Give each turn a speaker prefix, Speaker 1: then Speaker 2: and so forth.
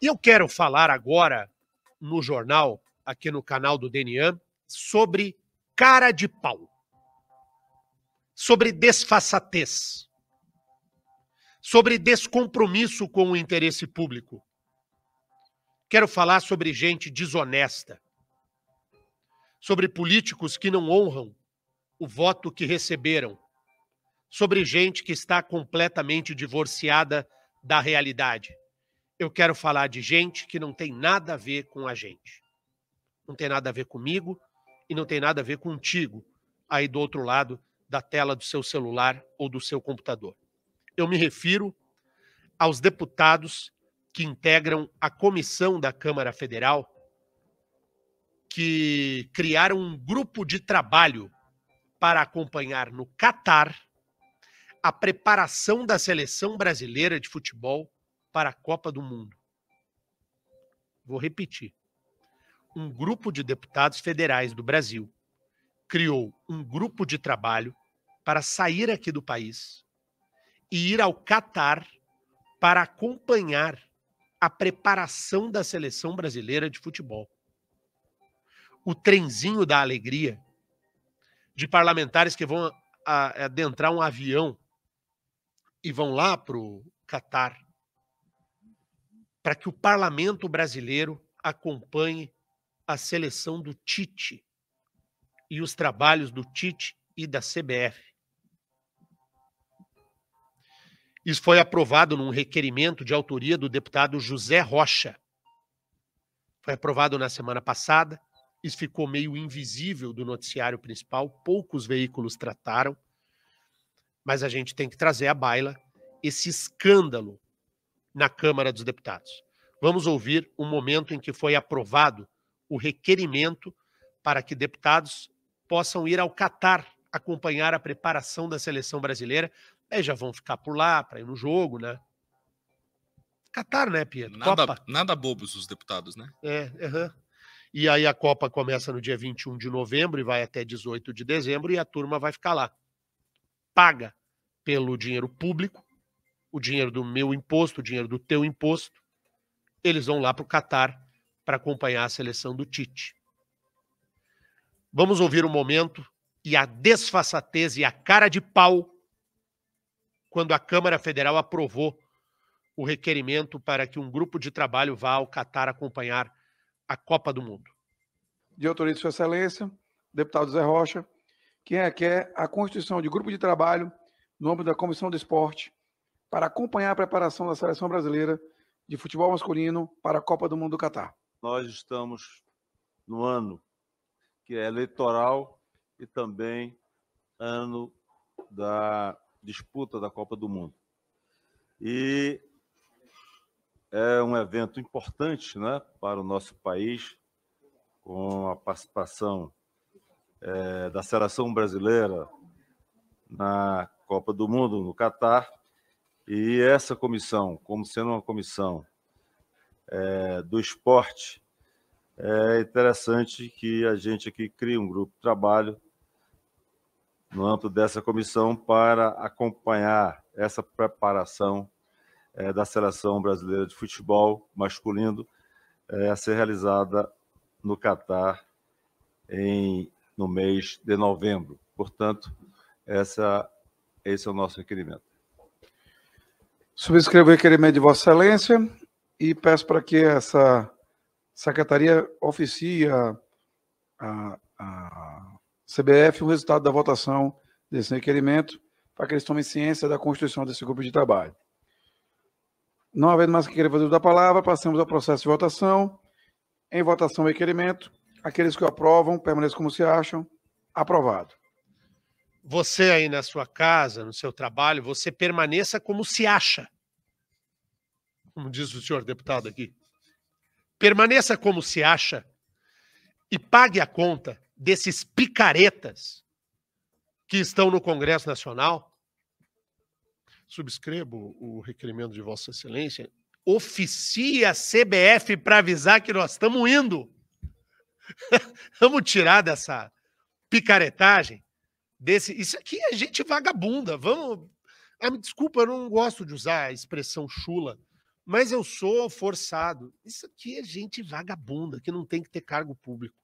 Speaker 1: E eu quero falar agora no jornal, aqui no canal do Denian, sobre cara de pau, sobre desfaçatez, sobre descompromisso com o interesse público. Quero falar sobre gente desonesta, sobre políticos que não honram o voto que receberam, sobre gente que está completamente divorciada da realidade eu quero falar de gente que não tem nada a ver com a gente. Não tem nada a ver comigo e não tem nada a ver contigo aí do outro lado da tela do seu celular ou do seu computador. Eu me refiro aos deputados que integram a comissão da Câmara Federal que criaram um grupo de trabalho para acompanhar no Catar a preparação da seleção brasileira de futebol para a Copa do Mundo. Vou repetir. Um grupo de deputados federais do Brasil criou um grupo de trabalho para sair aqui do país e ir ao Catar para acompanhar a preparação da seleção brasileira de futebol. O trenzinho da alegria de parlamentares que vão adentrar um avião e vão lá para o Catar para que o parlamento brasileiro acompanhe a seleção do Tite e os trabalhos do Tite e da CBF. Isso foi aprovado num requerimento de autoria do deputado José Rocha. Foi aprovado na semana passada. Isso ficou meio invisível do noticiário principal, poucos veículos trataram. Mas a gente tem que trazer à baila esse escândalo na Câmara dos Deputados. Vamos ouvir o momento em que foi aprovado o requerimento para que deputados possam ir ao Catar acompanhar a preparação da seleção brasileira. Aí já vão ficar por lá para ir no jogo, né? Catar, né, Pietro? Nada, Copa.
Speaker 2: nada bobos os deputados, né?
Speaker 1: É, uhum. E aí a Copa começa no dia 21 de novembro e vai até 18 de dezembro e a turma vai ficar lá. Paga pelo dinheiro público o dinheiro do meu imposto, o dinheiro do teu imposto, eles vão lá para o Catar para acompanhar a seleção do Tite. Vamos ouvir o um momento e a desfaçatez e a cara de pau quando a Câmara Federal aprovou o requerimento para que um grupo de trabalho vá ao Catar acompanhar a Copa do Mundo.
Speaker 3: De autoria de Sua Excelência, deputado Zé Rocha, é que requer é a constituição de grupo de trabalho no âmbito da Comissão do Esporte para acompanhar a preparação da seleção brasileira de futebol masculino para a Copa do Mundo do Catar.
Speaker 2: Nós estamos no ano que é eleitoral e também ano da disputa da Copa do Mundo. E é um evento importante né, para o nosso país, com a participação é, da seleção brasileira na Copa do Mundo no Catar e essa comissão, como sendo uma comissão é, do esporte, é interessante que a gente aqui crie um grupo de trabalho no âmbito dessa comissão para acompanhar essa preparação é, da seleção brasileira de futebol masculino é, a ser realizada no Catar em, no mês de novembro. Portanto, essa, esse é o nosso requerimento
Speaker 3: subscrevo o requerimento de Vossa Excelência e peço para que essa secretaria oficie a, a, a CBF o resultado da votação desse requerimento, para que eles tomem ciência da constituição desse grupo de trabalho. Não havendo mais que querer fazer da palavra, passamos ao processo de votação. Em votação, requerimento. Aqueles que o aprovam, permaneçam
Speaker 1: como se acham. Aprovado você aí na sua casa, no seu trabalho, você permaneça como se acha. Como diz o senhor deputado aqui. Permaneça como se acha e pague a conta desses picaretas que estão no Congresso Nacional. subscrevo o requerimento de Vossa Excelência. Oficie a CBF para avisar que nós estamos indo. Vamos tirar dessa picaretagem desse. Isso aqui é gente vagabunda. Vamos. Ah, me desculpa, eu não gosto de usar a expressão chula, mas eu sou forçado. Isso aqui é gente vagabunda que não tem que ter cargo público.